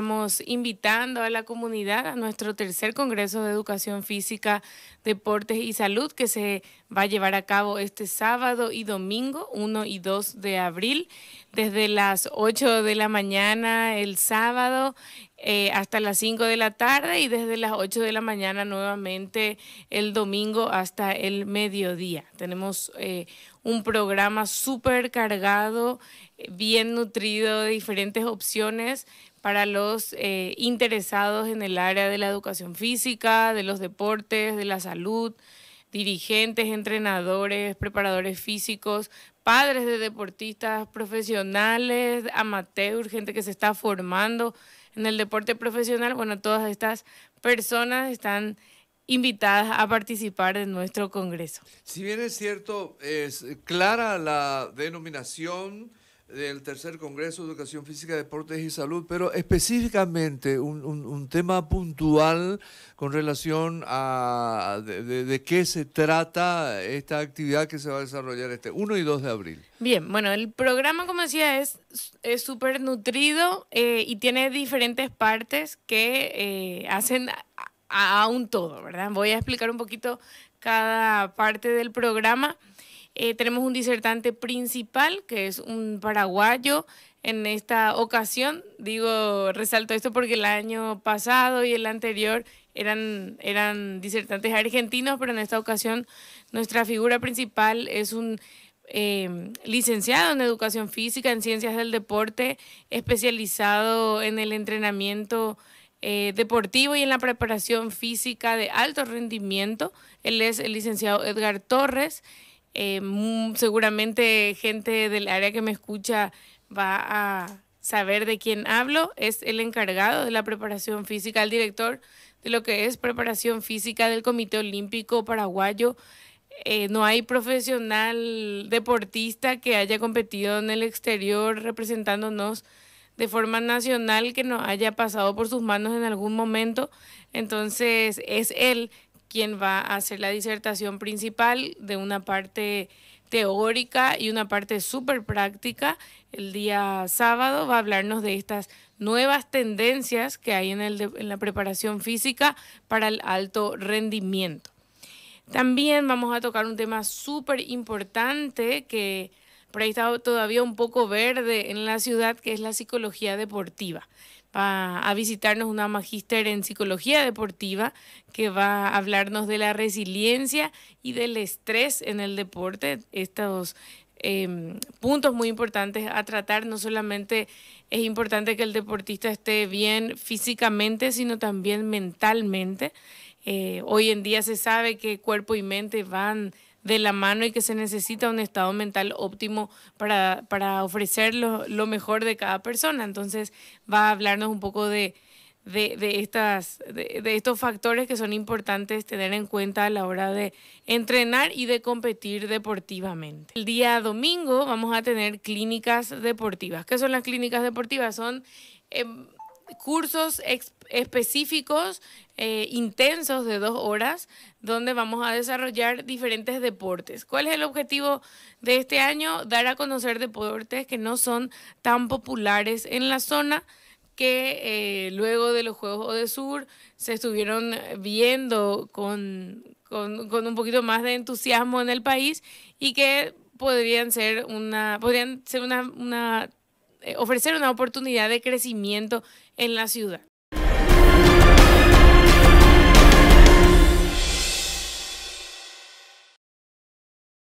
Estamos invitando a la comunidad a nuestro tercer Congreso de Educación Física, Deportes y Salud que se va a llevar a cabo este sábado y domingo, 1 y 2 de abril, desde las 8 de la mañana el sábado eh, hasta las 5 de la tarde y desde las 8 de la mañana nuevamente el domingo hasta el mediodía. Tenemos eh, un programa súper cargado, eh, bien nutrido de diferentes opciones para los interesados en el área de la educación física, de los deportes, de la salud, dirigentes, entrenadores, preparadores físicos, padres de deportistas profesionales, amateurs, gente que se está formando en el deporte profesional, bueno, todas estas personas están invitadas a participar en nuestro Congreso. Si bien es cierto, es clara la denominación del tercer Congreso de Educación Física, Deportes y Salud, pero específicamente un, tema puntual con relación a de, qué se trata esta actividad que se va a desarrollar este 1 y 2 de abril. Bien, bueno, el programa, como decía, es súper nutrido eh, y tiene diferentes partes que eh, hacen a un todo, ¿verdad? Voy a explicar un poquito cada parte del programa. Eh, tenemos un disertante principal, que es un paraguayo. En esta ocasión, digo, resalto esto porque el año pasado y el anterior eran, eran disertantes argentinos, pero en esta ocasión nuestra figura principal es un eh, licenciado en educación física, en ciencias del deporte, especializado en el entrenamiento eh, deportivo y en la preparación física de alto rendimiento. Él es el licenciado Edgar Torres. Eh, mm, seguramente gente del área que me escucha va a saber de quién hablo. Es el encargado de la preparación física, el director de lo que es preparación física del Comité Olímpico Paraguayo. Eh, no hay profesional deportista que haya competido en el exterior representándonos de forma nacional que no haya pasado por sus manos en algún momento. Entonces es él quien va a hacer la disertación principal de una parte teórica y una parte súper práctica. El día sábado va a hablarnos de estas nuevas tendencias que hay en, la preparación física para el alto rendimiento. También vamos a tocar un tema súper importante que por ahí todavía un poco verde en la ciudad, que es la psicología deportiva. Va a visitarnos una magíster en psicología deportiva que va a hablarnos de la resiliencia y del estrés en el deporte, estos em, puntos muy importantes a tratar. No solamente es importante que el deportista esté bien físicamente, sino también mentalmente. Eh, hoy en día se sabe que cuerpo y mente van de la mano y que se necesita un estado mental óptimo para, para ofrecer lo, mejor de cada persona. Entonces va a hablarnos un poco de, de, estas, de, estos factores que son importantes tener en cuenta a la hora de entrenar y de competir deportivamente. El día domingo vamos a tener clínicas deportivas. ¿Qué son las clínicas deportivas? Son em, cursos específicos, eh, intensos de dos horas, donde vamos a desarrollar diferentes deportes. ¿Cuál es el objetivo de este año? Dar a conocer deportes que no son tan populares en la zona que eh, luego de los Juegos Sur se estuvieron viendo con, con, un poquito más de entusiasmo en el país y que podrían ser una, podrían ser una eh, ofrecer una oportunidad de crecimiento en la ciudad.